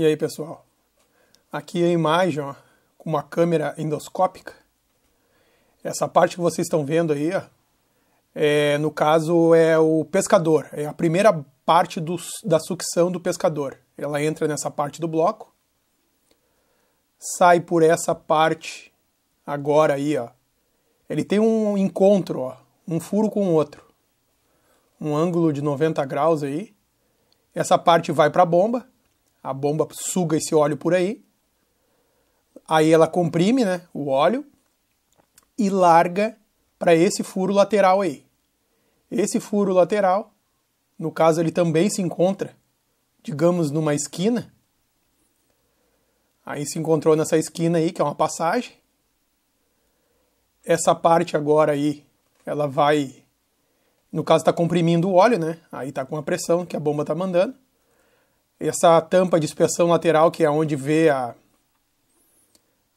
E aí, pessoal? Aqui é a imagem ó, com uma câmera endoscópica. Essa parte que vocês estão vendo aí, ó, é, no caso, é o pescador. É a primeira parte do, da sucção do pescador. Ela entra nessa parte do bloco, sai por essa parte agora aí, ó. Ele tem um encontro, ó, um furo com o outro. Um ângulo de 90 graus aí. Essa parte vai para a bomba, a bomba suga esse óleo por aí, aí ela comprime né, o óleo e larga para esse furo lateral aí. Esse furo lateral, no caso, ele também se encontra, digamos, numa esquina. Aí se encontrou nessa esquina aí, que é uma passagem. Essa parte agora aí, ela vai. No caso, está comprimindo o óleo, né? Aí está com a pressão que a bomba está mandando essa tampa de inspeção lateral, que é onde vê a,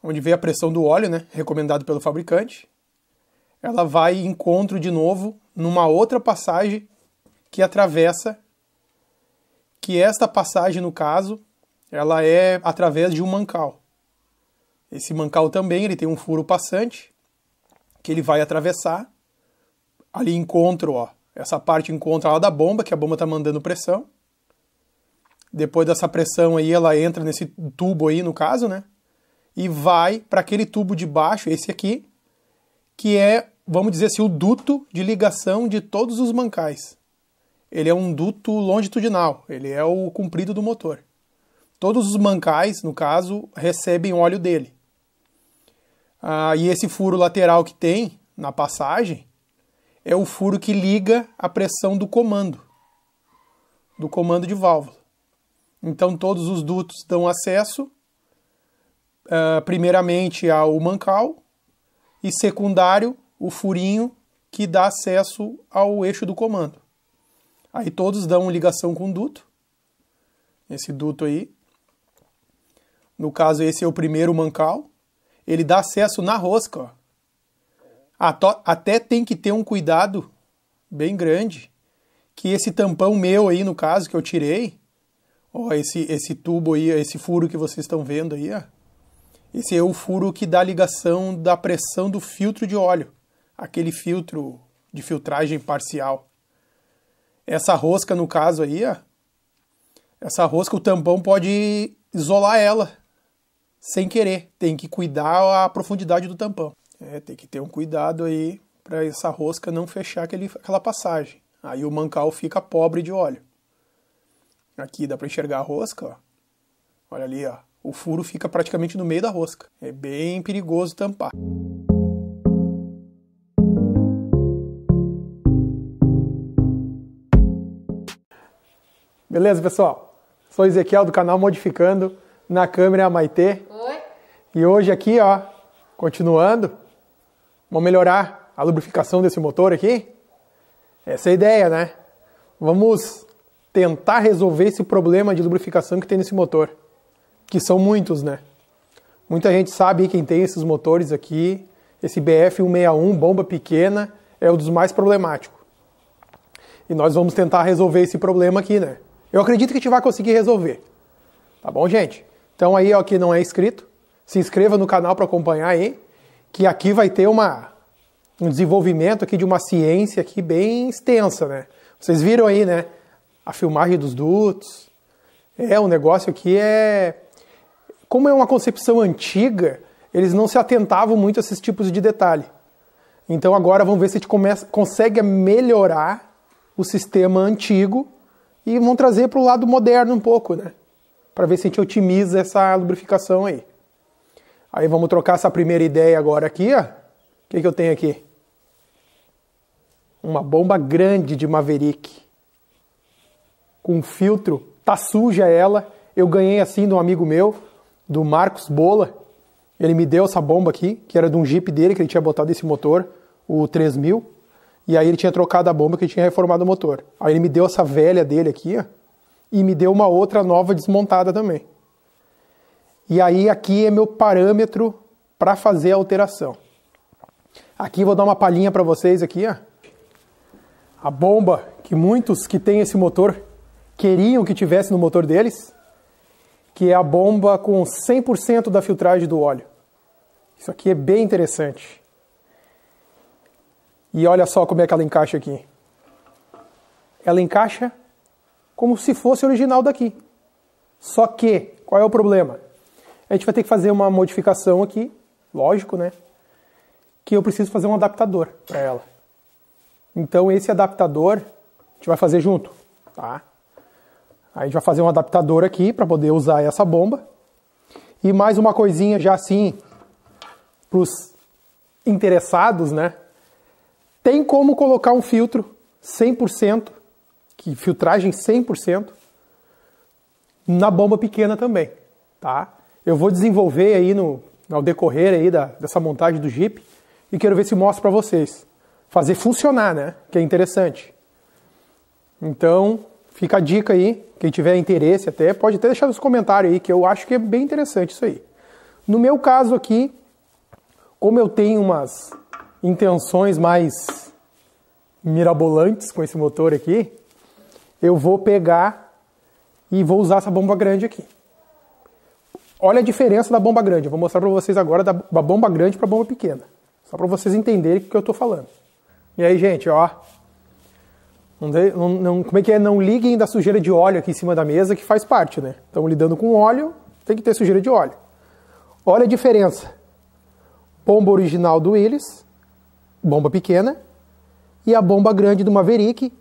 onde vê a pressão do óleo, né, recomendado pelo fabricante, ela vai em encontro de novo numa outra passagem que atravessa, que esta passagem, no caso, ela é através de um mancal. Esse mancal também ele tem um furo passante que ele vai atravessar ali encontro, ó, essa parte encontra lá da bomba, que a bomba está mandando pressão, depois dessa pressão aí, ela entra nesse tubo aí, no caso, né? E vai para aquele tubo de baixo, esse aqui, que é, vamos dizer assim, o duto de ligação de todos os mancais. Ele é um duto longitudinal, ele é o comprido do motor. Todos os mancais, no caso, recebem óleo dele. Ah, e esse furo lateral que tem na passagem é o furo que liga a pressão do comando, do comando de válvula. Então todos os dutos dão acesso, uh, primeiramente ao mancal e secundário o furinho que dá acesso ao eixo do comando. Aí todos dão ligação com o duto, esse duto aí. No caso esse é o primeiro mancal, ele dá acesso na rosca. Ó. Até tem que ter um cuidado bem grande que esse tampão meu aí no caso que eu tirei Ó, esse, esse tubo aí, esse furo que vocês estão vendo aí, ó. Esse é o furo que dá ligação da pressão do filtro de óleo, aquele filtro de filtragem parcial. Essa rosca, no caso aí, ó, essa rosca, o tampão pode isolar ela sem querer. Tem que cuidar a profundidade do tampão. É, tem que ter um cuidado aí para essa rosca não fechar aquele, aquela passagem. Aí o mancal fica pobre de óleo. Aqui dá para enxergar a rosca, ó. Olha ali, ó. O furo fica praticamente no meio da rosca. É bem perigoso tampar. Beleza, pessoal? Sou Ezequiel do canal Modificando, na câmera a Maitê. Oi. E hoje aqui, ó, continuando, vamos melhorar a lubrificação desse motor aqui. Essa é a ideia, né? Vamos tentar resolver esse problema de lubrificação que tem nesse motor, que são muitos, né? Muita gente sabe quem tem esses motores aqui, esse BF161 bomba pequena é um dos mais problemáticos. E nós vamos tentar resolver esse problema aqui, né? Eu acredito que a gente vai conseguir resolver. Tá bom, gente? Então aí, ó, que não é inscrito, se inscreva no canal para acompanhar aí, que aqui vai ter uma um desenvolvimento aqui de uma ciência aqui bem extensa, né? Vocês viram aí, né? a filmagem dos dutos. É, um negócio que é. Como é uma concepção antiga, eles não se atentavam muito a esses tipos de detalhe. Então agora vamos ver se a gente começa, consegue melhorar o sistema antigo e vão trazer para o lado moderno um pouco, né? Para ver se a gente otimiza essa lubrificação aí. Aí vamos trocar essa primeira ideia agora aqui, ó. O que, que eu tenho aqui? Uma bomba grande de Maverick com filtro, tá suja ela. Eu ganhei assim de um amigo meu, do Marcos Bola. Ele me deu essa bomba aqui, que era de um Jeep dele, que ele tinha botado esse motor, o 3000. E aí ele tinha trocado a bomba, que ele tinha reformado o motor. Aí ele me deu essa velha dele aqui, ó, e me deu uma outra nova desmontada também. E aí aqui é meu parâmetro para fazer a alteração. Aqui vou dar uma palhinha para vocês aqui, ó. A bomba que muitos que têm esse motor queriam que tivesse no motor deles, que é a bomba com 100% da filtragem do óleo. Isso aqui é bem interessante. E olha só como é que ela encaixa aqui. Ela encaixa como se fosse original daqui. Só que, qual é o problema? A gente vai ter que fazer uma modificação aqui, lógico, né? Que eu preciso fazer um adaptador para ela. Então esse adaptador a gente vai fazer junto, tá? A gente vai fazer um adaptador aqui para poder usar essa bomba. E mais uma coisinha já assim, para os interessados, né? Tem como colocar um filtro 100%, que filtragem 100%, na bomba pequena também, tá? Eu vou desenvolver aí no, ao decorrer aí da, dessa montagem do Jeep e quero ver se mostro para vocês. Fazer funcionar, né? Que é interessante. Então, Fica a dica aí, quem tiver interesse até, pode até deixar nos comentários aí, que eu acho que é bem interessante isso aí. No meu caso aqui, como eu tenho umas intenções mais mirabolantes com esse motor aqui, eu vou pegar e vou usar essa bomba grande aqui. Olha a diferença da bomba grande. Eu vou mostrar para vocês agora da bomba grande para a bomba pequena. Só para vocês entenderem o que eu estou falando. E aí, gente, ó, não, não, como é que é? Não liguem da sujeira de óleo aqui em cima da mesa, que faz parte, né? Estamos lidando com óleo, tem que ter sujeira de óleo. Olha a diferença. Bomba original do Willis, bomba pequena, e a bomba grande do Maverick,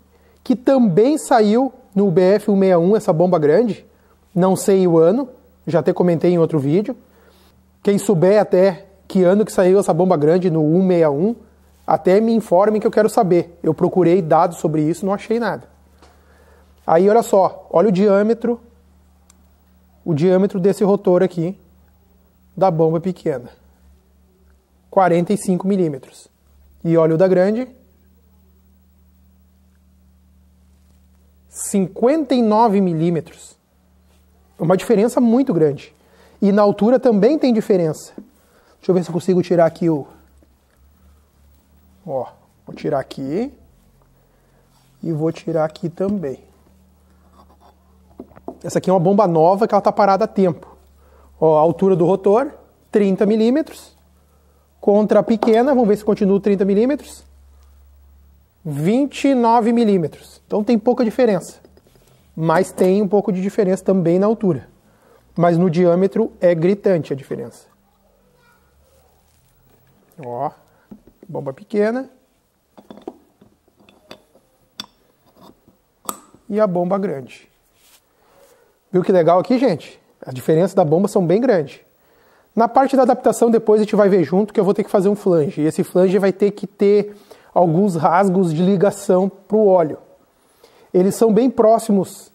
que também saiu no BF-161, essa bomba grande. Não sei o ano, já até comentei em outro vídeo. Quem souber até que ano que saiu essa bomba grande no 161, até me informem que eu quero saber. Eu procurei dados sobre isso, não achei nada. Aí olha só, olha o diâmetro, o diâmetro desse rotor aqui da bomba pequena, 45 milímetros. E olha o da grande, 59 milímetros. É uma diferença muito grande. E na altura também tem diferença. Deixa eu ver se eu consigo tirar aqui o Ó, vou tirar aqui e vou tirar aqui também. Essa aqui é uma bomba nova que ela está parada a tempo. Ó, a altura do rotor, 30 milímetros. Contra a pequena, vamos ver se continua 30 milímetros. 29 milímetros. Então tem pouca diferença. Mas tem um pouco de diferença também na altura. Mas no diâmetro é gritante a diferença. Ó bomba pequena e a bomba grande. Viu que legal aqui, gente? As diferenças da bomba são bem grandes. Na parte da adaptação, depois a gente vai ver junto que eu vou ter que fazer um flange. E esse flange vai ter que ter alguns rasgos de ligação para o óleo. Eles são bem próximos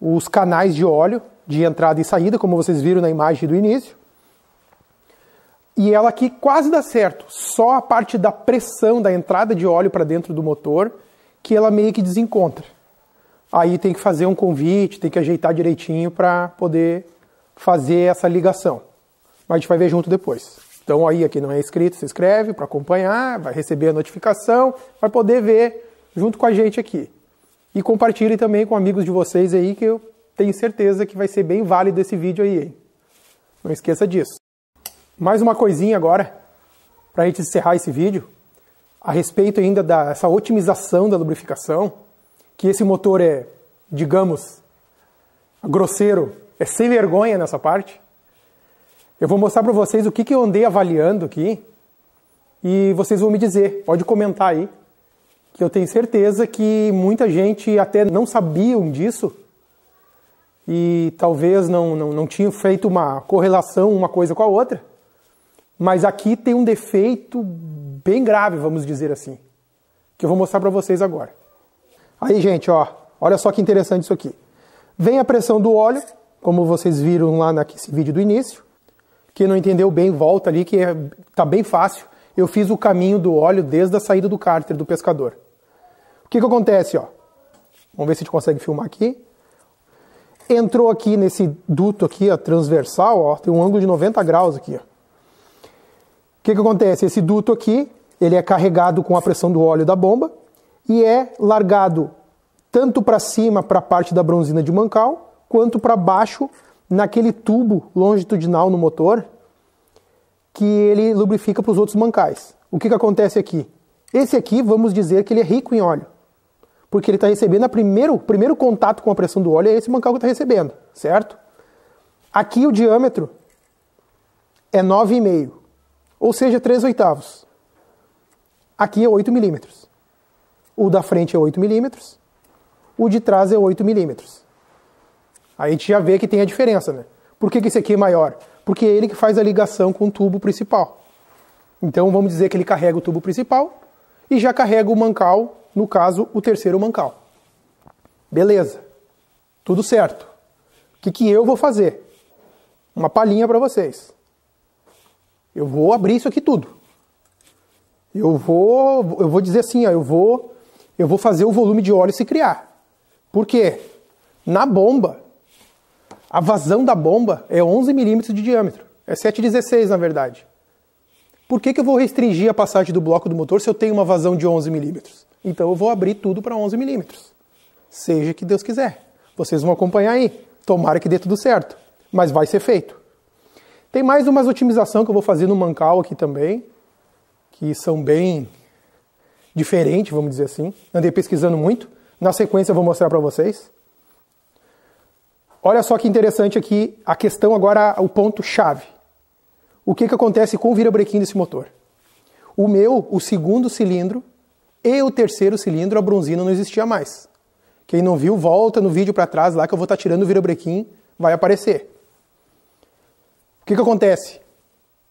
os canais de óleo de entrada e saída, como vocês viram na imagem do início. E ela aqui quase dá certo, só a parte da pressão da entrada de óleo para dentro do motor que ela meio que desencontra. Aí tem que fazer um convite, tem que ajeitar direitinho para poder fazer essa ligação. Mas a gente vai ver junto depois. Então aí aqui não é inscrito, se inscreve para acompanhar, vai receber a notificação, vai poder ver junto com a gente aqui. E compartilhe também com amigos de vocês aí que eu tenho certeza que vai ser bem válido esse vídeo aí. Hein? Não esqueça disso. Mais uma coisinha agora, para a gente encerrar esse vídeo, a respeito ainda dessa otimização da lubrificação, que esse motor é, digamos, grosseiro, é sem vergonha nessa parte. Eu vou mostrar para vocês o que, que eu andei avaliando aqui e vocês vão me dizer, pode comentar aí, que eu tenho certeza que muita gente até não sabiam disso e talvez não, não, não tinham feito uma correlação uma coisa com a outra. Mas aqui tem um defeito bem grave, vamos dizer assim, que eu vou mostrar para vocês agora. Aí, gente, ó, olha só que interessante isso aqui. Vem a pressão do óleo, como vocês viram lá nesse vídeo do início. Quem não entendeu bem, volta ali que é, tá bem fácil. Eu fiz o caminho do óleo desde a saída do cárter do pescador. O que que acontece, ó? Vamos ver se a gente consegue filmar aqui. Entrou aqui nesse duto aqui, ó, transversal, ó, tem um ângulo de 90 graus aqui, ó. O que, que acontece? Esse duto aqui, ele é carregado com a pressão do óleo da bomba e é largado tanto para cima, para a parte da bronzina de mancal, quanto para baixo, naquele tubo longitudinal no motor, que ele lubrifica para os outros mancais. O que, que acontece aqui? Esse aqui, vamos dizer que ele é rico em óleo, porque ele está recebendo o primeiro, primeiro contato com a pressão do óleo, é esse mancal que está recebendo, certo? Aqui o diâmetro é 9,5 ou seja, 3 oitavos. Aqui é 8 milímetros. O da frente é 8 milímetros, o de trás é 8 milímetros. Aí a gente já vê que tem a diferença, né? Por que, que esse aqui é maior? Porque é ele que faz a ligação com o tubo principal. Então vamos dizer que ele carrega o tubo principal e já carrega o mancal, no caso, o terceiro mancal. Beleza. Tudo certo. O que, que eu vou fazer? Uma palhinha para vocês. Eu vou abrir isso aqui tudo. Eu vou, eu vou dizer assim, ó, eu vou, eu vou fazer o volume de óleo se criar. Por quê? Na bomba, a vazão da bomba é 11 milímetros de diâmetro. É 7,16 na verdade. Por que, que eu vou restringir a passagem do bloco do motor se eu tenho uma vazão de 11 milímetros? Então eu vou abrir tudo para 11 milímetros. Seja que Deus quiser. Vocês vão acompanhar aí. Tomara que dê tudo certo. Mas vai ser feito. Tem mais umas otimização que eu vou fazer no Mancal aqui também, que são bem diferentes, vamos dizer assim. Andei pesquisando muito. Na sequência eu vou mostrar para vocês. Olha só que interessante aqui a questão agora, o ponto-chave. O que, que acontece com o virabrequim desse motor? O meu, o segundo cilindro e o terceiro cilindro, a bronzina não existia mais. Quem não viu, volta no vídeo para trás lá que eu vou estar tá tirando o virabrequim, vai aparecer. O que, que acontece?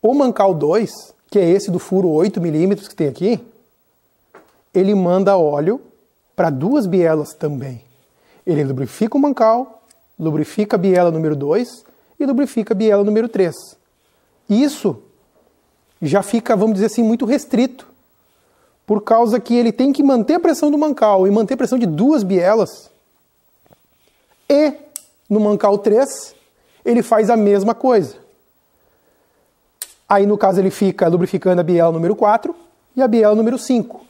O mancal 2, que é esse do furo 8mm que tem aqui, ele manda óleo para duas bielas também. Ele lubrifica o mancal, lubrifica a biela número 2 e lubrifica a biela número 3. Isso já fica, vamos dizer assim, muito restrito, por causa que ele tem que manter a pressão do mancal e manter a pressão de duas bielas. E no mancal 3, ele faz a mesma coisa. Aí, no caso, ele fica lubrificando a biela número 4 e a biela número 5.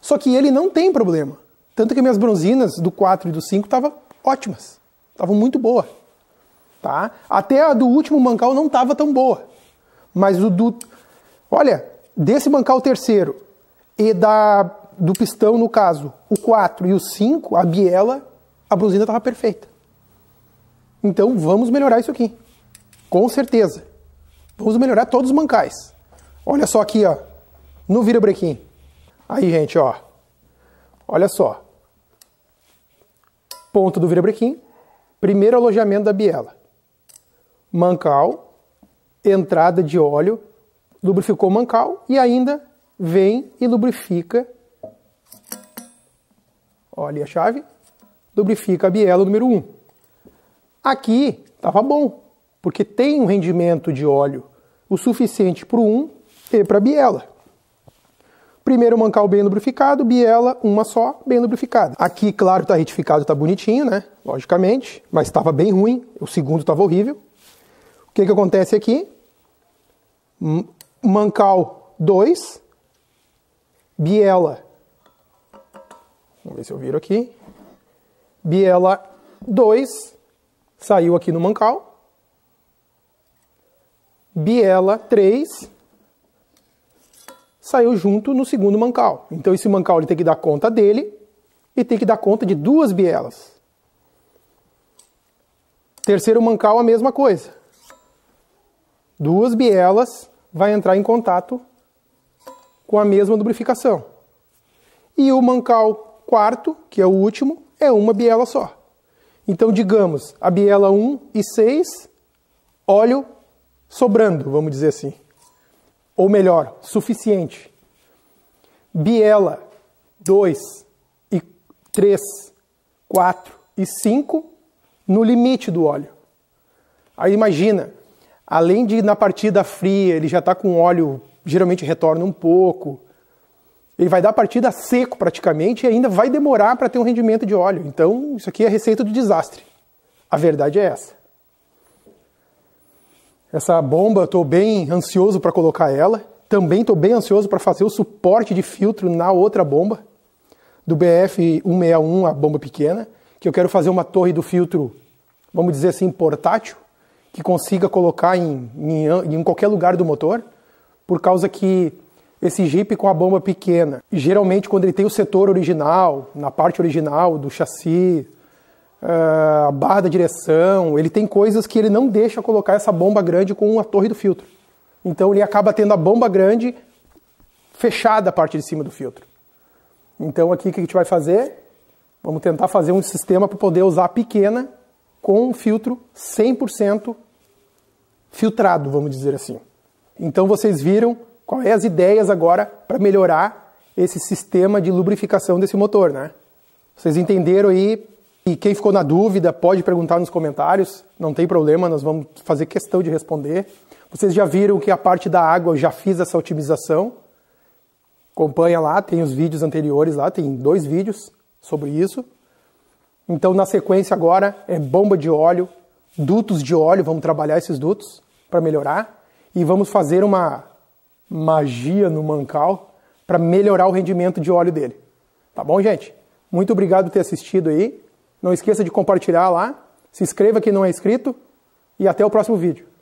Só que ele não tem problema. Tanto que minhas bronzinas do 4 e do 5 estavam ótimas. Estavam muito boa. Tá? Até a do último bancal não estava tão boa. Mas o do... Olha, desse bancal terceiro e da do pistão, no caso, o 4 e o 5, a biela, a bronzina estava perfeita. Então vamos melhorar isso aqui. Com certeza. Vamos melhorar todos os mancais. Olha só aqui, ó. No virabrequim. Aí, gente, ó. Olha só. Ponto do virabrequim. Primeiro alojamento da biela. Mancal. Entrada de óleo. Lubrificou o mancal. E ainda vem e lubrifica. Olha a chave. Lubrifica a biela número 1. Um. Aqui tava bom porque tem um rendimento de óleo o suficiente para o 1 e para a biela. Primeiro mancal bem lubrificado, biela uma só, bem lubrificada. Aqui, claro, está retificado, está bonitinho, né? Logicamente, mas estava bem ruim, o segundo estava horrível. O que, que acontece aqui? Mancal 2, biela. Vamos ver se eu viro aqui. Biela 2, saiu aqui no mancal biela 3 saiu junto no segundo mancal. Então esse mancal ele tem que dar conta dele e tem que dar conta de duas bielas. Terceiro mancal a mesma coisa. Duas bielas vai entrar em contato com a mesma lubrificação. E o mancal quarto, que é o último, é uma biela só. Então digamos, a biela 1 e 6, óleo sobrando, vamos dizer assim. Ou melhor, suficiente. Biela 2 e 3, 4 e 5 no limite do óleo. Aí imagina, além de na partida fria ele já está com óleo, geralmente retorna um pouco. Ele vai dar partida seco praticamente e ainda vai demorar para ter um rendimento de óleo. Então, isso aqui é receita do desastre. A verdade é essa. Essa bomba, estou bem ansioso para colocar ela. Também estou bem ansioso para fazer o suporte de filtro na outra bomba, do BF-161, a bomba pequena, que eu quero fazer uma torre do filtro, vamos dizer assim, portátil, que consiga colocar em, em, em qualquer lugar do motor, por causa que esse Jeep com a bomba pequena, geralmente quando ele tem o setor original, na parte original do chassi, ah, a barra da direção, ele tem coisas que ele não deixa colocar essa bomba grande com a torre do filtro. Então ele acaba tendo a bomba grande fechada a parte de cima do filtro. Então aqui o que a gente vai fazer? Vamos tentar fazer um sistema para poder usar a pequena com um filtro 100% filtrado, vamos dizer assim. Então vocês viram qual é as ideias agora para melhorar esse sistema de lubrificação desse motor, né? Vocês entenderam aí e quem ficou na dúvida pode perguntar nos comentários, não tem problema, nós vamos fazer questão de responder. Vocês já viram que a parte da água eu já fiz essa otimização. Acompanha lá, tem os vídeos anteriores lá, tem dois vídeos sobre isso. Então, na sequência agora é bomba de óleo, dutos de óleo, vamos trabalhar esses dutos para melhorar e vamos fazer uma magia no mancal para melhorar o rendimento de óleo dele. Tá bom, gente? Muito obrigado por ter assistido aí. Não esqueça de compartilhar lá. Se inscreva quem não é inscrito. E até o próximo vídeo.